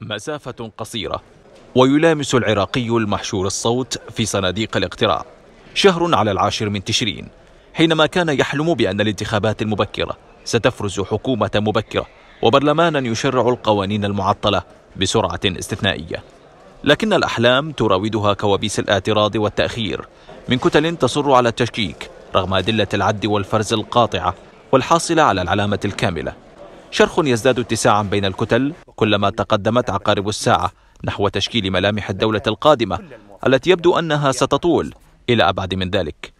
مسافة قصيرة ويلامس العراقي المحشور الصوت في صناديق الاقتراع شهر على العاشر من تشرين حينما كان يحلم بأن الانتخابات المبكرة ستفرز حكومة مبكرة وبرلمانا يشرع القوانين المعطلة بسرعة استثنائية لكن الأحلام تراودها كوابيس الاعتراض والتأخير من كتل تصر على التشكيك رغم أدلة العد والفرز القاطعة والحاصلة على العلامة الكاملة شرخ يزداد اتساعا بين الكتل كلما تقدمت عقارب الساعة نحو تشكيل ملامح الدولة القادمة التي يبدو أنها ستطول إلى أبعد من ذلك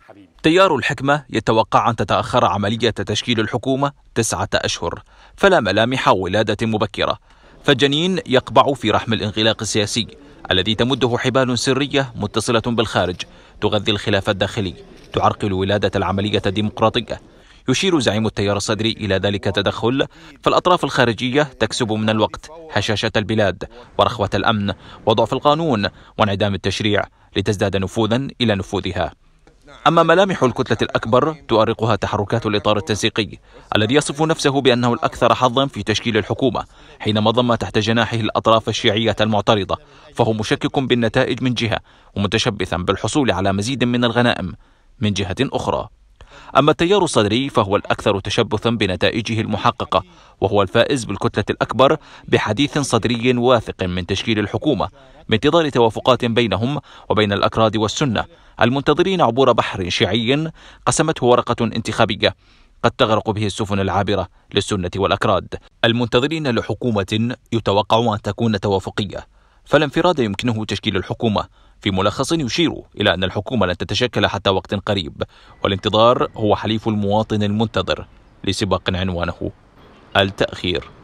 تيار الحكمة يتوقع أن تتأخر عملية تشكيل الحكومة تسعة أشهر فلا ملامح ولادة مبكرة فالجنين يقبع في رحم الانغلاق السياسي الذي تمده حبال سرية متصلة بالخارج تغذي الخلاف الداخلي تعرقل ولادة العملية الديمقراطية يشير زعيم التيار الصدري إلى ذلك تدخل فالأطراف الخارجية تكسب من الوقت هشاشة البلاد ورخوة الأمن وضعف القانون وانعدام التشريع لتزداد نفوذا إلى نفوذها أما ملامح الكتلة الأكبر تؤرقها تحركات الإطار التنسيقي الذي يصف نفسه بأنه الأكثر حظا في تشكيل الحكومة حينما ضم تحت جناحه الأطراف الشيعية المعترضة فهو مشكك بالنتائج من جهة ومتشبثا بالحصول على مزيد من الغنائم من جهة أخرى أما التيار الصدري فهو الأكثر تشبثا بنتائجه المحققة وهو الفائز بالكتلة الأكبر بحديث صدري واثق من تشكيل الحكومة بانتظار توافقات بينهم وبين الأكراد والسنة المنتظرين عبور بحر شيعي قسمته ورقة انتخابية قد تغرق به السفن العابرة للسنة والأكراد المنتظرين لحكومة يتوقع أن تكون توافقية فلا انفراد يمكنه تشكيل الحكومة في ملخص يشير إلى أن الحكومة لن تتشكل حتى وقت قريب والانتظار هو حليف المواطن المنتظر لسباق عنوانه التأخير